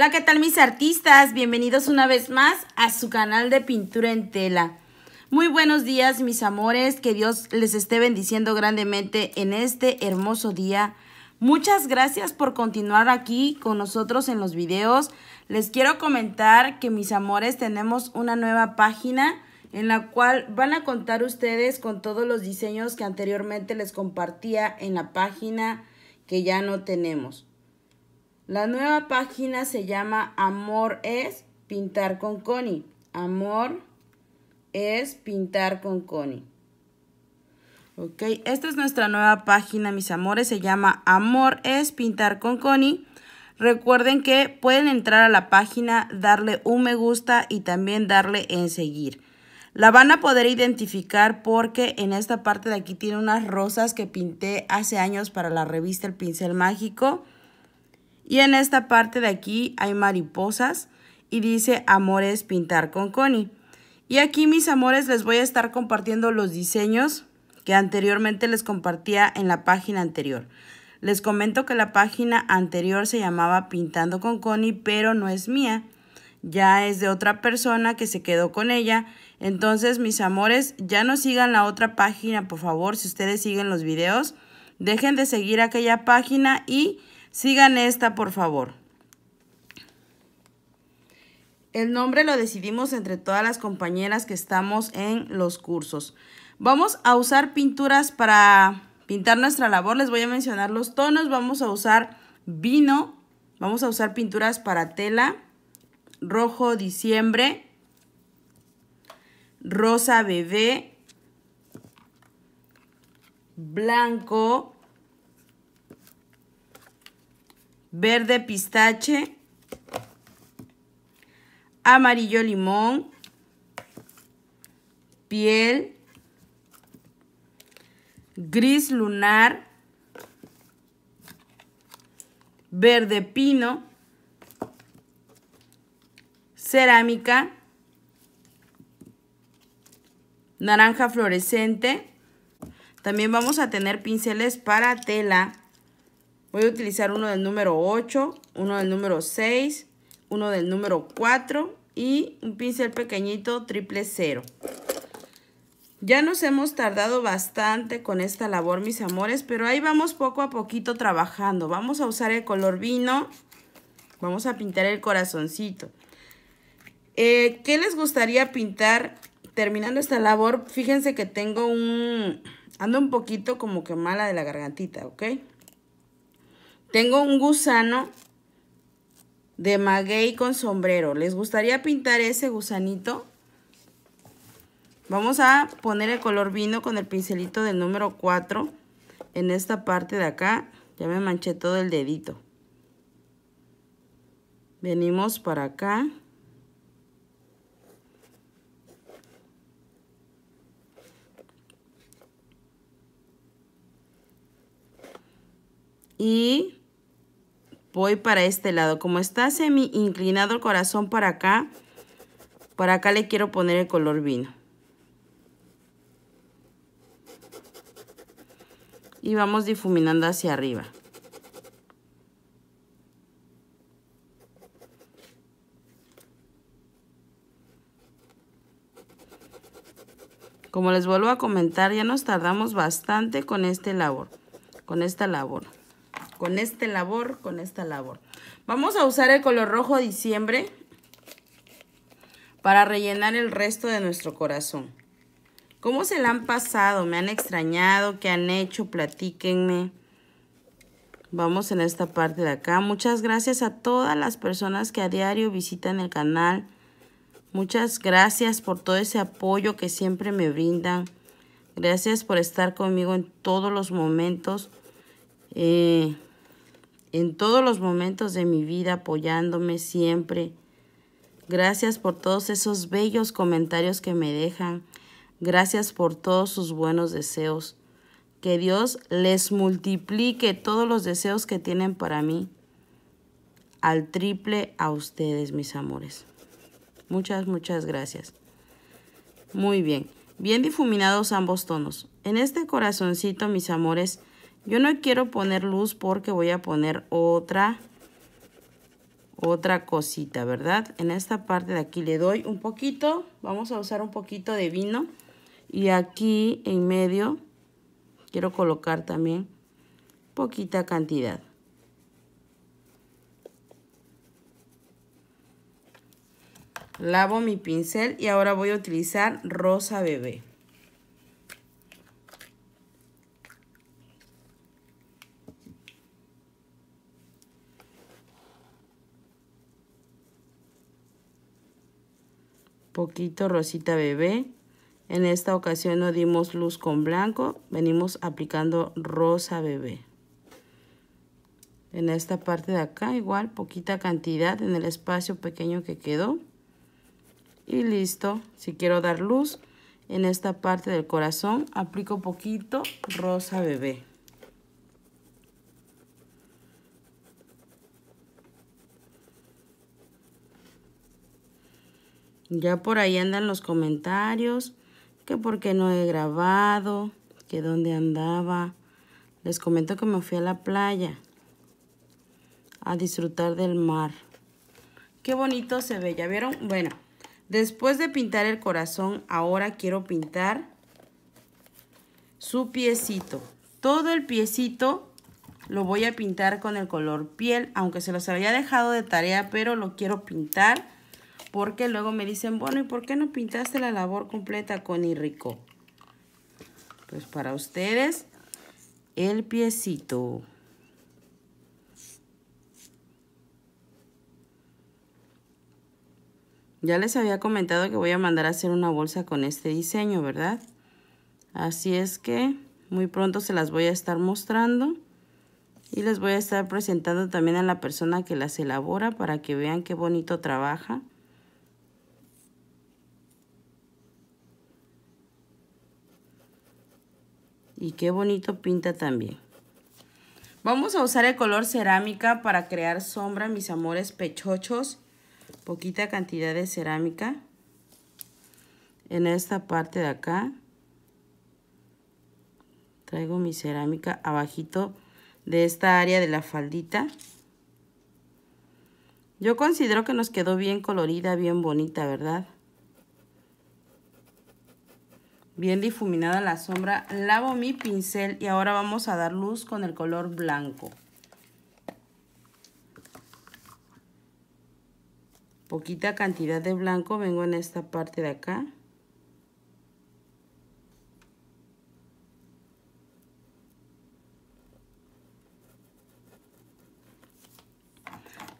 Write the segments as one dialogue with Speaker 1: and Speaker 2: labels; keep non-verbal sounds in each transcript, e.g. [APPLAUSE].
Speaker 1: Hola, ¿qué tal mis artistas? Bienvenidos una vez más a su canal de pintura en tela. Muy buenos días mis amores, que Dios les esté bendiciendo grandemente en este hermoso día. Muchas gracias por continuar aquí con nosotros en los videos. Les quiero comentar que mis amores tenemos una nueva página en la cual van a contar ustedes con todos los diseños que anteriormente les compartía en la página que ya no tenemos. La nueva página se llama Amor es pintar con Connie. Amor es pintar con Connie. Ok, esta es nuestra nueva página, mis amores. Se llama Amor es pintar con Connie. Recuerden que pueden entrar a la página, darle un me gusta y también darle en seguir. La van a poder identificar porque en esta parte de aquí tiene unas rosas que pinté hace años para la revista El Pincel Mágico. Y en esta parte de aquí hay mariposas y dice Amores Pintar con Connie. Y aquí mis amores les voy a estar compartiendo los diseños que anteriormente les compartía en la página anterior. Les comento que la página anterior se llamaba Pintando con Connie, pero no es mía. Ya es de otra persona que se quedó con ella. Entonces, mis amores, ya no sigan la otra página, por favor. Si ustedes siguen los videos, dejen de seguir aquella página y Sigan esta, por favor. El nombre lo decidimos entre todas las compañeras que estamos en los cursos. Vamos a usar pinturas para pintar nuestra labor. Les voy a mencionar los tonos. Vamos a usar vino. Vamos a usar pinturas para tela. Rojo diciembre. Rosa bebé. Blanco. verde pistache, amarillo limón, piel, gris lunar, verde pino, cerámica, naranja fluorescente. También vamos a tener pinceles para tela. Voy a utilizar uno del número 8, uno del número 6, uno del número 4 y un pincel pequeñito triple cero. Ya nos hemos tardado bastante con esta labor, mis amores, pero ahí vamos poco a poquito trabajando. Vamos a usar el color vino, vamos a pintar el corazoncito. Eh, ¿Qué les gustaría pintar terminando esta labor? Fíjense que tengo un... Ando un poquito como que mala de la gargantita, ¿ok? Tengo un gusano de maguey con sombrero. ¿Les gustaría pintar ese gusanito? Vamos a poner el color vino con el pincelito del número 4 en esta parte de acá. Ya me manché todo el dedito. Venimos para acá. voy para este lado. Como está semi inclinado el corazón para acá, para acá le quiero poner el color vino. Y vamos difuminando hacia arriba. Como les vuelvo a comentar, ya nos tardamos bastante con este labor, con esta labor con esta labor, con esta labor. Vamos a usar el color rojo diciembre para rellenar el resto de nuestro corazón. ¿Cómo se la han pasado? ¿Me han extrañado? ¿Qué han hecho? Platíquenme. Vamos en esta parte de acá. Muchas gracias a todas las personas que a diario visitan el canal. Muchas gracias por todo ese apoyo que siempre me brindan. Gracias por estar conmigo en todos los momentos. Eh, en todos los momentos de mi vida apoyándome siempre. Gracias por todos esos bellos comentarios que me dejan. Gracias por todos sus buenos deseos. Que Dios les multiplique todos los deseos que tienen para mí al triple a ustedes, mis amores. Muchas, muchas gracias. Muy bien. Bien difuminados ambos tonos. En este corazoncito, mis amores, yo no quiero poner luz porque voy a poner otra, otra cosita, ¿verdad? En esta parte de aquí le doy un poquito, vamos a usar un poquito de vino. Y aquí en medio quiero colocar también poquita cantidad. Lavo mi pincel y ahora voy a utilizar rosa bebé. poquito rosita bebé. En esta ocasión no dimos luz con blanco, venimos aplicando rosa bebé. En esta parte de acá igual, poquita cantidad en el espacio pequeño que quedó. Y listo, si quiero dar luz, en esta parte del corazón aplico poquito rosa bebé. Ya por ahí andan los comentarios, que por qué no he grabado, que dónde andaba. Les comento que me fui a la playa a disfrutar del mar. Qué bonito se ve, ¿ya vieron? Bueno, después de pintar el corazón, ahora quiero pintar su piecito. Todo el piecito lo voy a pintar con el color piel, aunque se los había dejado de tarea, pero lo quiero pintar porque luego me dicen, bueno, ¿y por qué no pintaste la labor completa con Rico? Pues para ustedes, el piecito. Ya les había comentado que voy a mandar a hacer una bolsa con este diseño, ¿verdad? Así es que muy pronto se las voy a estar mostrando y les voy a estar presentando también a la persona que las elabora para que vean qué bonito trabaja Y qué bonito pinta también. Vamos a usar el color cerámica para crear sombra, mis amores pechochos. Poquita cantidad de cerámica. En esta parte de acá. Traigo mi cerámica abajito de esta área de la faldita. Yo considero que nos quedó bien colorida, bien bonita, ¿verdad? Bien difuminada la sombra, lavo mi pincel y ahora vamos a dar luz con el color blanco. Poquita cantidad de blanco, vengo en esta parte de acá.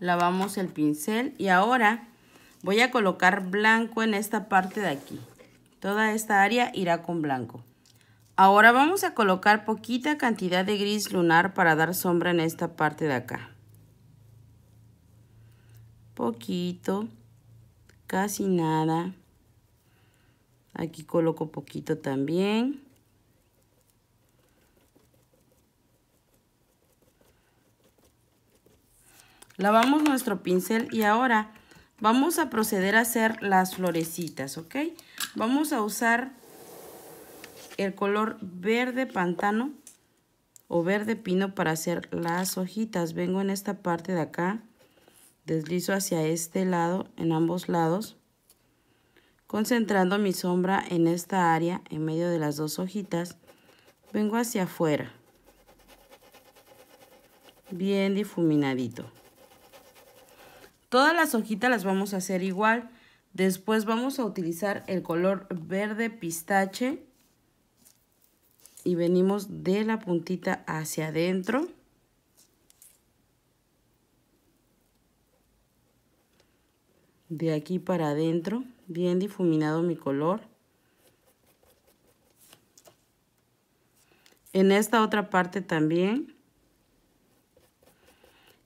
Speaker 1: lavamos el pincel y ahora voy a colocar blanco en esta parte de aquí Toda esta área irá con blanco. Ahora vamos a colocar poquita cantidad de gris lunar para dar sombra en esta parte de acá. Poquito, casi nada. Aquí coloco poquito también. Lavamos nuestro pincel y ahora Vamos a proceder a hacer las florecitas, ¿ok? Vamos a usar el color verde pantano o verde pino para hacer las hojitas. Vengo en esta parte de acá, deslizo hacia este lado, en ambos lados, concentrando mi sombra en esta área, en medio de las dos hojitas. Vengo hacia afuera, bien difuminadito. Todas las hojitas las vamos a hacer igual. Después vamos a utilizar el color verde pistache y venimos de la puntita hacia adentro. De aquí para adentro, bien difuminado mi color. En esta otra parte también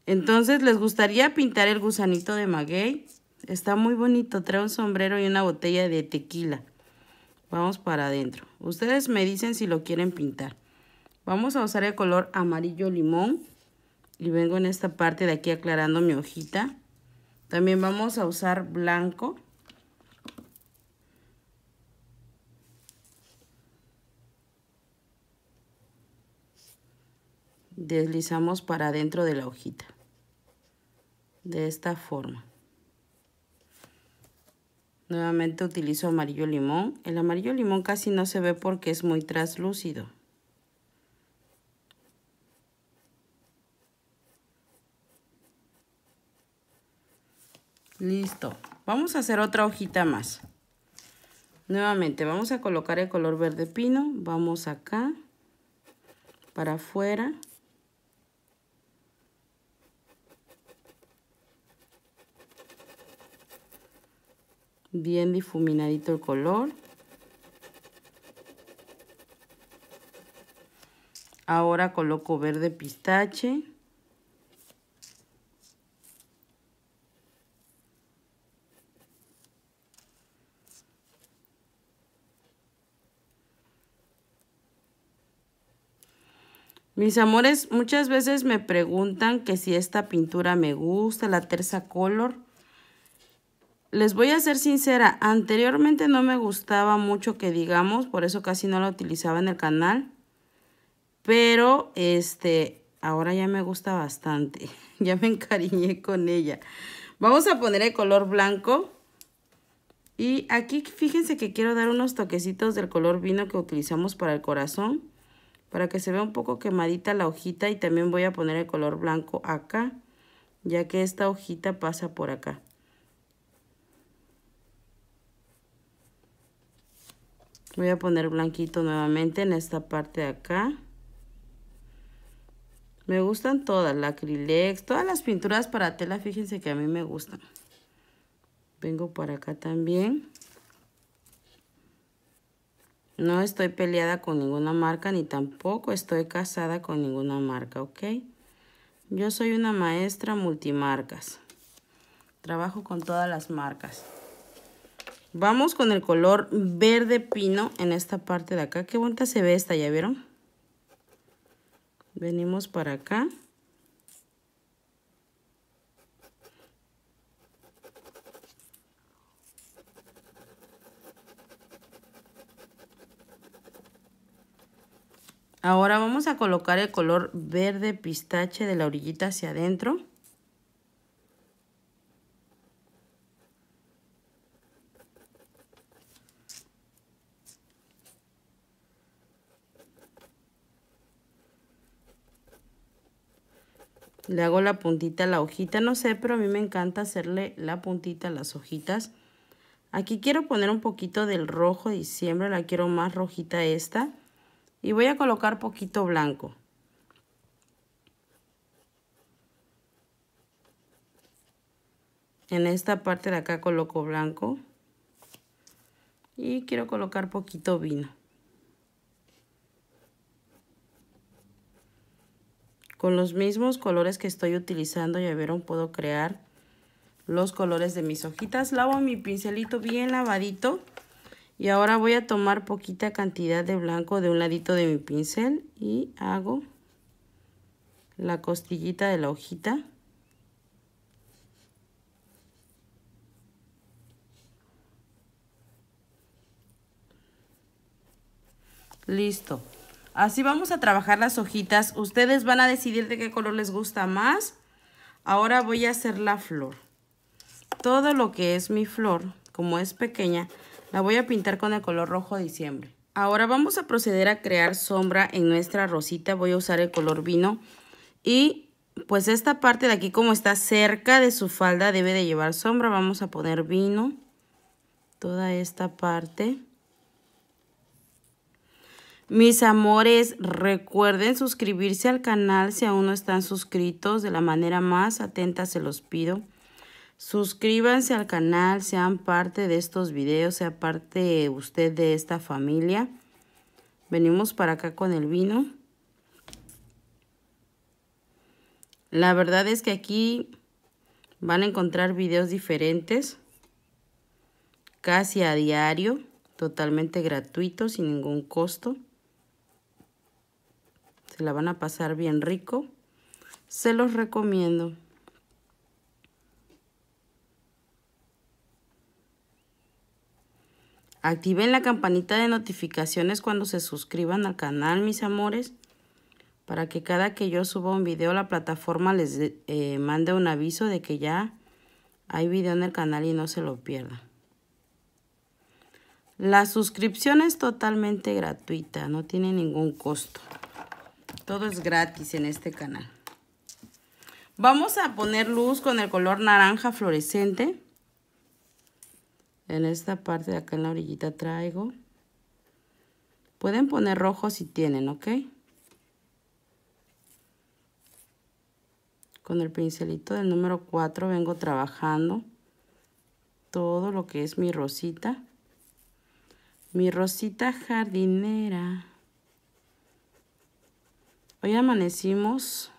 Speaker 1: entonces, ¿les gustaría pintar el gusanito de maguey? Está muy bonito, trae un sombrero y una botella de tequila. Vamos para adentro. Ustedes me dicen si lo quieren pintar. Vamos a usar el color amarillo limón. Y vengo en esta parte de aquí aclarando mi hojita. También vamos a usar blanco. Deslizamos para adentro de la hojita de esta forma. Nuevamente utilizo amarillo limón. El amarillo limón casi no se ve porque es muy traslúcido. Listo. Vamos a hacer otra hojita más. Nuevamente vamos a colocar el color verde pino. Vamos acá para afuera. bien difuminadito el color. Ahora coloco verde pistache. Mis amores, muchas veces me preguntan que si esta pintura me gusta, la terza color. Les voy a ser sincera, anteriormente no me gustaba mucho que digamos, por eso casi no la utilizaba en el canal. Pero este, ahora ya me gusta bastante, [LAUGHS] ya me encariñé con ella. Vamos a poner el color blanco. Y aquí fíjense que quiero dar unos toquecitos del color vino que utilizamos para el corazón. Para que se vea un poco quemadita la hojita y también voy a poner el color blanco acá. Ya que esta hojita pasa por acá. voy a poner blanquito nuevamente en esta parte de acá me gustan todas, la acrylex, todas las pinturas para tela, fíjense que a mí me gustan. Vengo para acá también. No estoy peleada con ninguna marca ni tampoco estoy casada con ninguna marca, ¿ok? Yo soy una maestra multimarcas. Trabajo con todas las marcas. Vamos con el color verde pino en esta parte de acá. Qué bonita se ve esta, ¿ya vieron? Venimos para acá. Ahora vamos a colocar el color verde pistache de la orillita hacia adentro. le hago la puntita a la hojita, no sé, pero a mí me encanta hacerle la puntita a las hojitas. Aquí quiero poner un poquito del rojo de diciembre, la quiero más rojita esta. Y voy a colocar poquito blanco. En esta parte de acá coloco blanco. Y quiero colocar poquito vino. Con los mismos colores que estoy utilizando, ya vieron, puedo crear los colores de mis hojitas. Lavo mi pincelito bien lavadito. Y ahora voy a tomar poquita cantidad de blanco de un ladito de mi pincel y hago la costillita de la hojita. Listo. Así vamos a trabajar las hojitas. Ustedes van a decidir de qué color les gusta más. Ahora voy a hacer la flor. Todo lo que es mi flor, como es pequeña, la voy a pintar con el color rojo diciembre. Ahora vamos a proceder a crear sombra en nuestra rosita. Voy a usar el color vino. Y pues esta parte de aquí, como está cerca de su falda, debe de llevar sombra. Vamos a poner vino. Toda esta parte. Mis amores, recuerden suscribirse al canal si aún no están suscritos. De la manera más atenta se los pido. Suscríbanse al canal, sean parte de estos videos, sea parte usted de esta familia. Venimos para acá con el vino. La verdad es que aquí van a encontrar videos diferentes, casi a diario, totalmente gratuito, sin ningún costo. Se la van a pasar bien rico. Se los recomiendo. Activen la campanita de notificaciones cuando se suscriban al canal, mis amores, para que cada que yo suba un video la plataforma les eh, mande un aviso de que ya hay video en el canal y no se lo pierdan. La suscripción es totalmente gratuita, no tiene ningún costo. Todo es gratis en este canal. Vamos a poner luz con el color naranja fluorescente. En esta parte de acá en la orillita traigo. Pueden poner rojo si tienen, ¿ok? Con el pincelito del número 4 vengo trabajando todo lo que es mi rosita. Mi rosita jardinera. Hoy amanecimos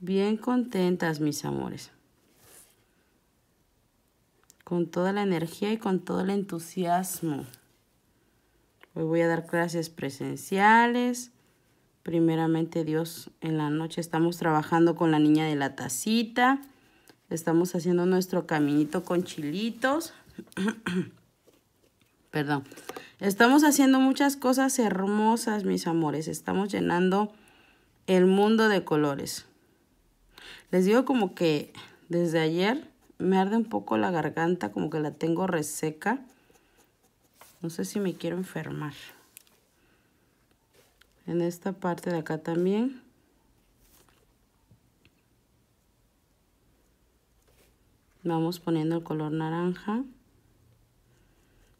Speaker 1: bien contentas, mis amores. Con toda la energía y con todo el entusiasmo. Hoy voy a dar clases presenciales. Primeramente Dios, en la noche estamos trabajando con la niña de la tacita. Estamos haciendo nuestro caminito con chilitos. [COUGHS] Perdón. Estamos haciendo muchas cosas hermosas, mis amores. Estamos llenando el mundo de colores. Les digo como que desde ayer me arde un poco la garganta, como que la tengo reseca. No sé si me quiero enfermar. En esta parte de acá también. Vamos poniendo el color naranja.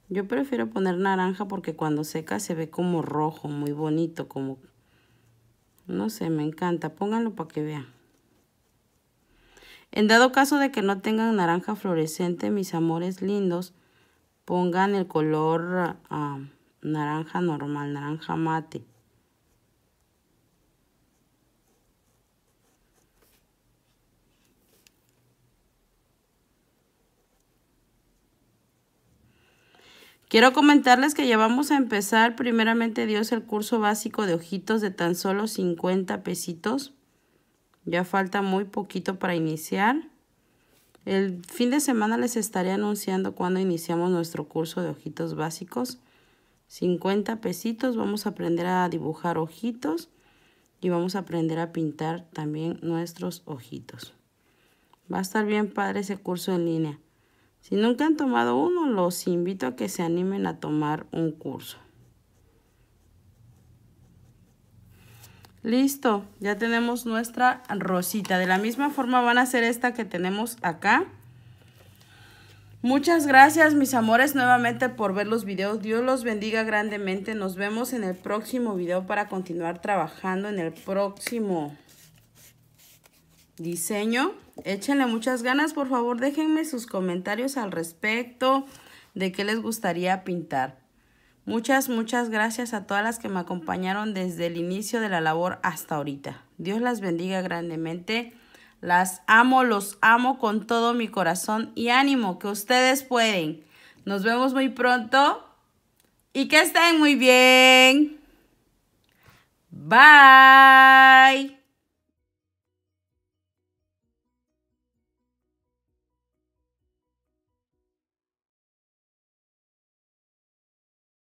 Speaker 1: Yo prefiero poner naranja porque cuando seca se ve como rojo, muy bonito, como no sé, me encanta. Pónganlo para que vean. En dado caso de que no tengan naranja fluorescente, mis amores lindos, pongan el color ah, naranja normal, naranja mate. Quiero comentarles que ya vamos a empezar primeramente Dios el curso básico de ojitos de tan solo 50 pesitos. Ya falta muy poquito para iniciar. El fin de semana les estaré anunciando cuando iniciamos nuestro curso de ojitos básicos. 50 pesitos, vamos a aprender a dibujar ojitos y vamos a aprender a pintar también nuestros ojitos. Va a estar bien padre ese curso en línea. Si nunca han tomado uno, los invito a que se animen a tomar un curso. Listo, ya tenemos nuestra rosita. De la misma forma van a ser esta que tenemos acá. Muchas gracias mis amores nuevamente por ver los videos. Dios los bendiga grandemente. Nos vemos en el próximo video para continuar trabajando en el próximo diseño. Échenle muchas ganas, por favor, déjenme sus comentarios al respecto de qué les gustaría pintar. Muchas, muchas gracias a todas las que me acompañaron desde el inicio de la labor hasta ahorita. Dios las bendiga grandemente. Las amo, los amo con todo mi corazón y ánimo que ustedes pueden. Nos vemos muy pronto y que estén muy bien. Bye.